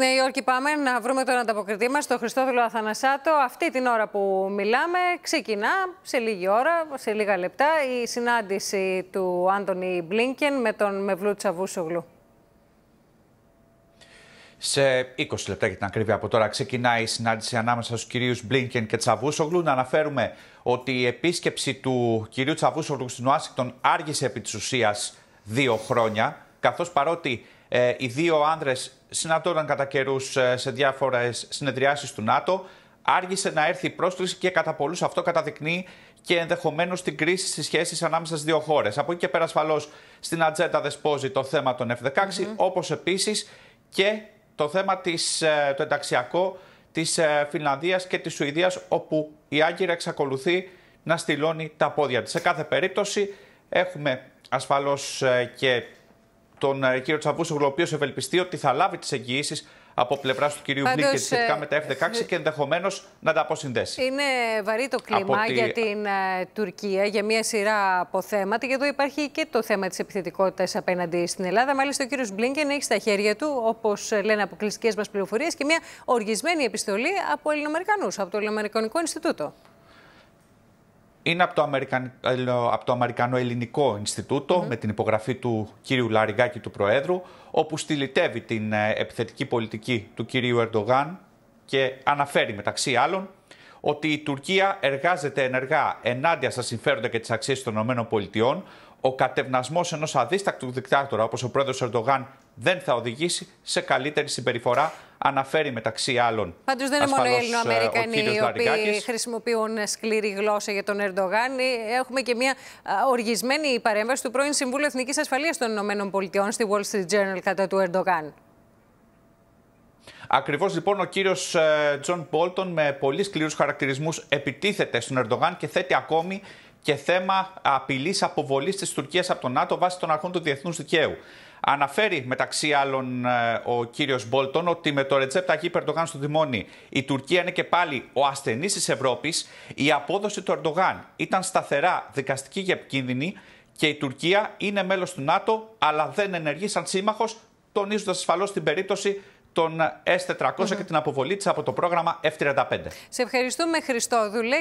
Στη Νέα Υόρκη πάμε να βρούμε τον ανταποκριτή μας, τον Χριστόδουλο Αθανασάτο. Αυτή την ώρα που μιλάμε ξεκινά σε λίγη ώρα, σε λίγα λεπτά, η συνάντηση του Άντωνη Μπλίνκεν με τον Μευλού Τσαβούσογλου. Σε 20 λεπτά για την ακρίβεια από τώρα ξεκινάει η συνάντηση ανάμεσα στους κυρίους Μπλίνκεν και Τσαβούσογλου. Να αναφέρουμε ότι η επίσκεψη του κυρίου Τσαβούσογλου στην Ουάσιγκτον άργησε επί της χρόνια, καθώς παρότι ε, οι δύο άντρες συναντώνταν κατά καιρούς ε, σε διάφορες συνεδριάσεις του ΝΑΤΟ. Άργησε να έρθει η πρόσκληση και κατά πολλούς αυτό καταδεικνύει και ενδεχομένως την κρίση στις σχέσεις ανάμεσα στις δύο χώρες. Από εκεί και πέρα, ασφαλώς στην ατζέντα δεσπόζει το θέμα των F-16, mm-hmm. όπως επίσης και το θέμα της, ε, το ενταξιακό της ε, Φινλανδίας και της Σουηδίας, όπου η Άγκυρα εξακολουθεί να στυλώνει τα πόδια της. Σε κάθε περίπτωση, έχουμε ασφαλώς και τον ε, κύριο Τσαβούσογλου, ο οποίος ευελπιστεί ότι θα λάβει τις εγγυήσεις από πλευράς του κυρίου Μπλίνκερ, σχετικά ε, με τα F-16 ε, και ενδεχομένως να τα αποσυνδέσει. Είναι βαρύ το κλίμα για την Τουρκία, για μια σειρά από θέματα. Και εδώ υπάρχει και το θέμα της επιθετικότητας απέναντι στην Ελλάδα. Μάλιστα, ο κύριος Μπλίνκερ έχει στα χέρια του, όπως λένε αποκλειστικές μας πληροφορίες, και μια οργισμένη επιστολή από Ελληνοαμερικανούς, από το Ελληνοαμερικανικό Ινστιτούτο είναι από το, ε, από το Αμερικανο-Ελληνικό ινστιτουτο με την υπογραφή του κύριου Λαριγκάκη, του Προέδρου όπου στυλιτεύει την ε, επιθετική πολιτική του κύριου Ερντογάν και αναφέρει μεταξύ άλλων ότι η Τουρκία εργάζεται ενεργά ενάντια στα συμφέροντα και τις αξίες των ΗΠΑ ο κατευνασμός ενός αδίστακτου δικτάτορα όπως ο πρόεδρος Ερντογάν δεν θα οδηγήσει σε καλύτερη συμπεριφορά αναφέρει μεταξύ άλλων. Πάντως δεν είναι μόνο οι Ελληνοαμερικανοί οι οποίοι χρησιμοποιούν σκληρή γλώσσα για τον Ερντογάν. Έχουμε και μια οργισμένη παρέμβαση του πρώην Συμβούλου Εθνικής Ασφαλείας των Ηνωμένων Πολιτειών στη Wall Street Journal κατά του Ερντογάν. Ακριβώς λοιπόν ο κύριος ε, Τζον Πόλτον με πολύ σκληρούς χαρακτηρισμούς επιτίθεται στον Ερντογάν και θέτει ακόμη και θέμα απειλής αποβολής της Τουρκίας από τον ΝΑΤΟ βάσει των αρχών του διεθνούς δικαίου. Αναφέρει μεταξύ άλλων ε, ο κύριος Μπόλτον ότι με το ρετσέπτα Ταγί Περντογάν στο Δημόνι η Τουρκία είναι και πάλι ο ασθενής της Ευρώπης. Η απόδοση του Ερντογάν ήταν σταθερά δικαστική και επικίνδυνη και η Τουρκία είναι μέλος του ΝΑΤΟ, αλλά δεν ενεργεί σαν σύμμαχος, τονίζοντας ασφαλώς την περίπτωση των S400 και την αποβολή της από το πρόγραμμα F35. Σε ευχαριστούμε, Χριστόδουλε.